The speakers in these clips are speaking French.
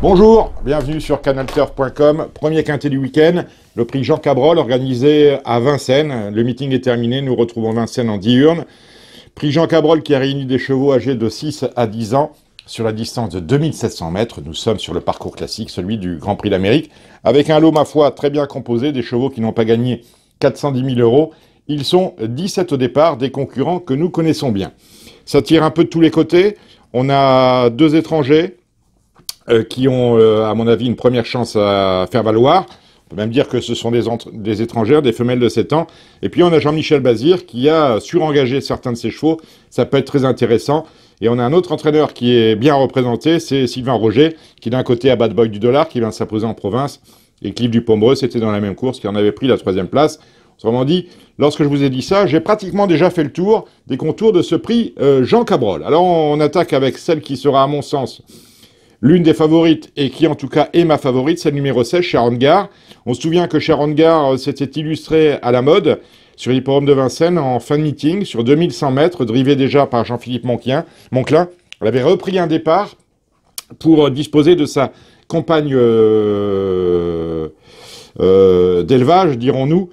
Bonjour, bienvenue sur canalturf.com, premier quintet du week-end, le prix Jean Cabrol organisé à Vincennes. Le meeting est terminé, nous retrouvons Vincennes en diurne. Prix Jean Cabrol qui a réuni des chevaux âgés de 6 à 10 ans sur la distance de 2700 mètres. Nous sommes sur le parcours classique, celui du Grand Prix d'Amérique, avec un lot, ma foi, très bien composé, des chevaux qui n'ont pas gagné 410 000 euros. Ils sont 17 au départ, des concurrents que nous connaissons bien. Ça tire un peu de tous les côtés. On a deux étrangers, euh, qui ont, euh, à mon avis, une première chance à faire valoir. On peut même dire que ce sont des, des étrangères, des femelles de 7 ans. Et puis on a Jean-Michel Bazir qui a surengagé certains de ses chevaux. Ça peut être très intéressant. Et on a un autre entraîneur qui est bien représenté, c'est Sylvain Roger, qui d'un côté a Bad Boy du Dollar, qui vient s'imposer en province. Et Clive Pombreux, c'était dans la même course, qui en avait pris la troisième place. Autrement dit, lorsque je vous ai dit ça, j'ai pratiquement déjà fait le tour des contours de ce prix euh, Jean Cabrol. Alors on attaque avec celle qui sera, à mon sens, L'une des favorites, et qui en tout cas est ma favorite, c'est le numéro 16, Sharon Gare. On se souvient que Sharon Gare euh, s'était illustrée à la mode sur l'hipporome de Vincennes en fin de meeting, sur 2100 mètres, drivée déjà par Jean-Philippe Monclin. Elle avait repris un départ pour euh, disposer de sa compagne euh, d'élevage, dirons-nous,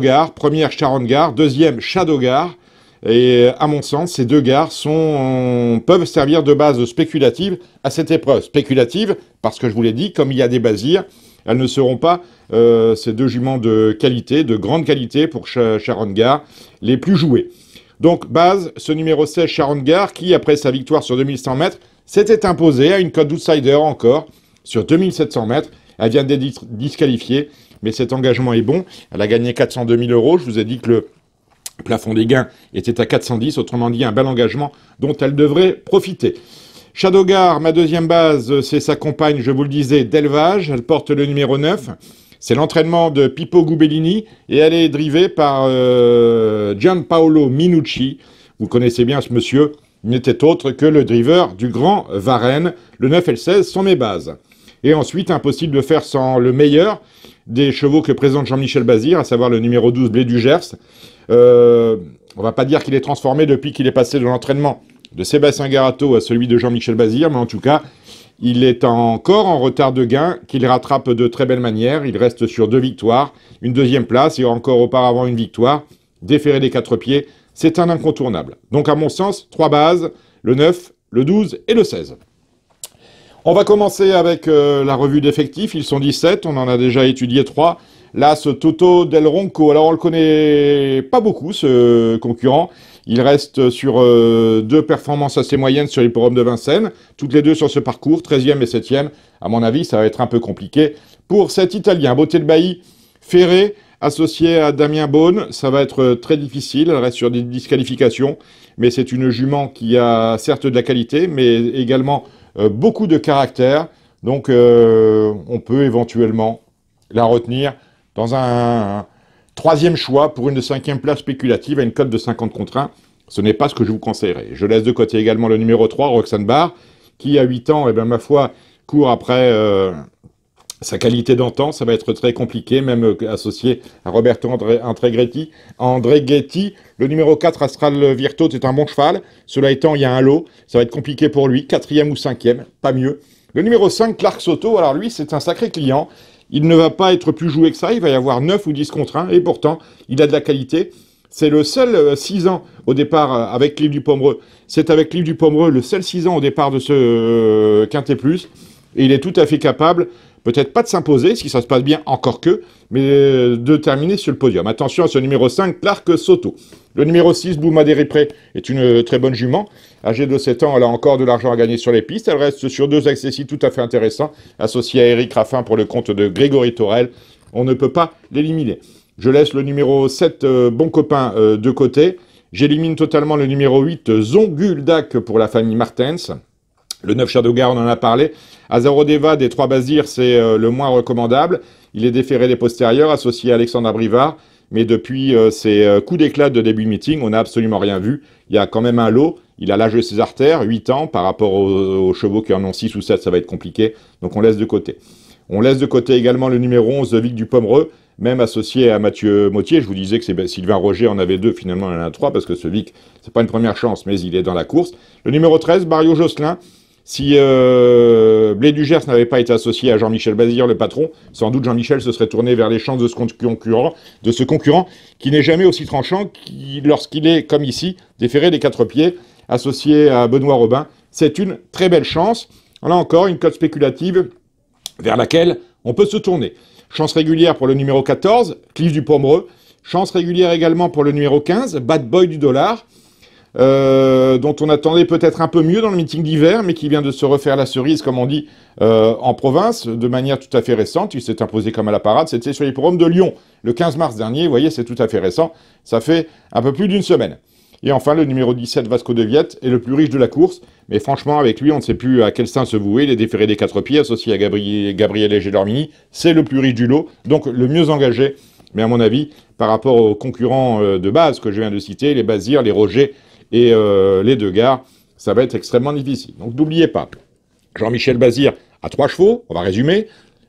Gare. première Sharon Gare, deuxième Gare. Et euh, à mon sens, ces deux gares euh, peuvent servir de base spéculative à cette épreuve. Spéculative, parce que je vous l'ai dit, comme il y a des basirs, elles ne seront pas, euh, ces deux juments de qualité, de grande qualité pour Sharon Gare, les plus joués. Donc, base, ce numéro 16, Sharon Gare, qui, après sa victoire sur 2100 mètres, s'était imposé à une cote d'outsider encore sur 2700 mètres. Elle vient d'être disqualifiée, mais cet engagement est bon. Elle a gagné 402 000 euros. Je vous ai dit que le plafond des gains était à 410, autrement dit un bel engagement dont elle devrait profiter. Shadowgar, ma deuxième base, c'est sa compagne, je vous le disais, d'élevage. Elle porte le numéro 9. C'est l'entraînement de Pippo Gubellini et elle est drivée par euh, Gianpaolo Minucci. Vous connaissez bien ce monsieur, il n'était autre que le driver du Grand Varenne. Le 9 et le 16 sont mes bases. Et ensuite, impossible de faire sans le meilleur des chevaux que présente Jean-Michel Bazir, à savoir le numéro 12 Blé du Gers. On euh, on va pas dire qu'il est transformé depuis qu'il est passé de l'entraînement de Sébastien Garato à celui de Jean-Michel Bazir, mais en tout cas, il est encore en retard de gain, qu'il rattrape de très belle manière. Il reste sur deux victoires, une deuxième place et encore auparavant une victoire. Déféré des quatre pieds, c'est un incontournable. Donc à mon sens, trois bases, le 9, le 12 et le 16. On va commencer avec euh, la revue d'effectifs. Ils sont 17, on en a déjà étudié 3. Là, ce Toto Del Ronco, alors on le connaît pas beaucoup, ce concurrent. Il reste sur euh, deux performances assez moyennes sur l'hipporome de Vincennes, toutes les deux sur ce parcours, 13e et 7e. À mon avis, ça va être un peu compliqué pour cet Italien. Beauté de Bailly, Ferré, associé à Damien Beaune, ça va être euh, très difficile. Elle reste sur des disqualifications, mais c'est une jument qui a certes de la qualité, mais également euh, beaucoup de caractères, donc euh, on peut éventuellement la retenir dans un, troisième choix pour une cinquième place spéculative à une cote de 50 contre 1. Ce n'est pas ce que je vous conseillerais. Je laisse de côté également le numéro 3, Roxane Barr, qui à 8 ans, et eh ben, ma foi, court après euh, sa qualité d'entente, ça va être très compliqué, même euh, associé à Roberto André, Gretti. André Gretti, le numéro 4, Astral Virto, c'est un bon cheval. Cela étant, il y a un lot, ça va être compliqué pour lui, quatrième ou cinquième, pas mieux. Le numéro 5, Clark Soto, alors lui, c'est un sacré client. Il ne va pas être plus joué que ça, il va y avoir 9 ou 10 contre 1, et pourtant, il a de la qualité. C'est le seul 6 euh, ans au départ euh, avec Clive Dupomereux. C'est avec Clive Dupomereux le seul 6 ans au départ de ce Quintet Plus. Et il est tout à fait capable peut-être pas de s'imposer, si ça se passe bien, encore que, mais euh, de terminer sur le podium. Attention à ce numéro 5, Clark Soto. Le numéro 6, Bouma Deripré, est une euh, très bonne jument. Âgée de 7 ans, elle a encore de l'argent à gagner sur les pistes. Elle reste sur deux accessis tout à fait intéressants, associés à Eric Raffin pour le compte de Grégory Torel. On ne peut pas l'éliminer. Je laisse le numéro 7, euh, Bon Copain, de côté. J'élimine totalement le numéro 8, Zonguldak, pour la famille Martens. Le 9 Chardogar, on en a parlé. Azarodeva des trois Basirs, c'est euh, le moins recommandable. Il est déféré des postérieurs, associé à Alexandre Abrivard. Mais depuis euh, ses euh, coups d'éclat de début meeting, on n'a absolument rien vu. Il y a quand même un lot. Il a l'âge de ses artères, 8 ans, par rapport aux, chevaux qui en ont 6 ou 7, ça va être compliqué. Donc on laisse de côté. On laisse de côté également le numéro 11, Vic du Pomereux, même associé à Mathieu Mottier. Je vous disais que ben, Sylvain Roger en avait deux, finalement il en a trois, parce que ce Vic, ce n'est pas une première chance, mais il est dans la course. Le numéro 13, Mario Josselin. Si euh, Blé du Gers n'avait pas été associé à Jean-Michel Bazir, le patron, sans doute Jean-Michel se serait tourné vers les chances de ce concurrent, de ce concurrent qui n'est jamais aussi tranchant lorsqu'il est, comme ici, déféré des quatre pieds, associé à Benoît Robin. C'est une très belle chance. Là encore, une cote spéculative vers laquelle on peut se tourner. Chance régulière pour le numéro 14, Cliff du Pomereux. Chance régulière également pour le numéro 15, Bad Boy du Dollar. Euh, dont on attendait peut-être un peu mieux dans le meeting d'hiver, mais qui vient de se refaire la cerise, comme on dit, euh, en province, de manière tout à fait récente. Il s'est imposé comme à la parade, c'était sur les forums de Lyon, le 15 mars dernier, vous voyez, c'est tout à fait récent, ça fait un peu plus d'une semaine. Et enfin, le numéro 17, Vasco de Viette, est le plus riche de la course, mais franchement, avec lui, on ne sait plus à quel sein se vouer. Il est déféré des quatre pieds, associé à Gabriel, Gabriel et Gélormini, c'est le plus riche du lot, donc le mieux engagé, mais à mon avis, par rapport aux concurrents euh, de base que je viens de citer, les Bazir, les Roger, et euh, les deux gares, ça va être extrêmement difficile. Donc n'oubliez pas, Jean-Michel Bazir a trois chevaux, on va résumer.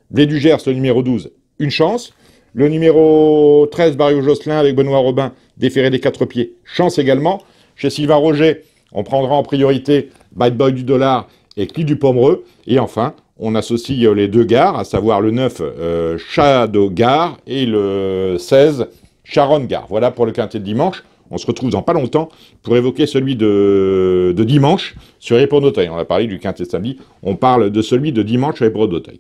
Blé du Gers, le numéro 12, une chance. Le numéro 13, Barrio Josselin avec Benoît Robin, déféré des quatre pieds, chance également. Chez Sylvain Roger, on prendra en priorité Bad Boy du Dollar et Cli du Pomereux. Et enfin, on associe euh, les deux gares, à savoir le 9 euh, Shadow Gare et le 16 Charonne Gare. Voilà pour le quintet de dimanche. On se retrouve dans pas longtemps pour évoquer celui de, dimanche sur Épaule d'Auteuil. On a parlé du quintet samedi, on parle de celui de dimanche sur Épaule d'Auteuil.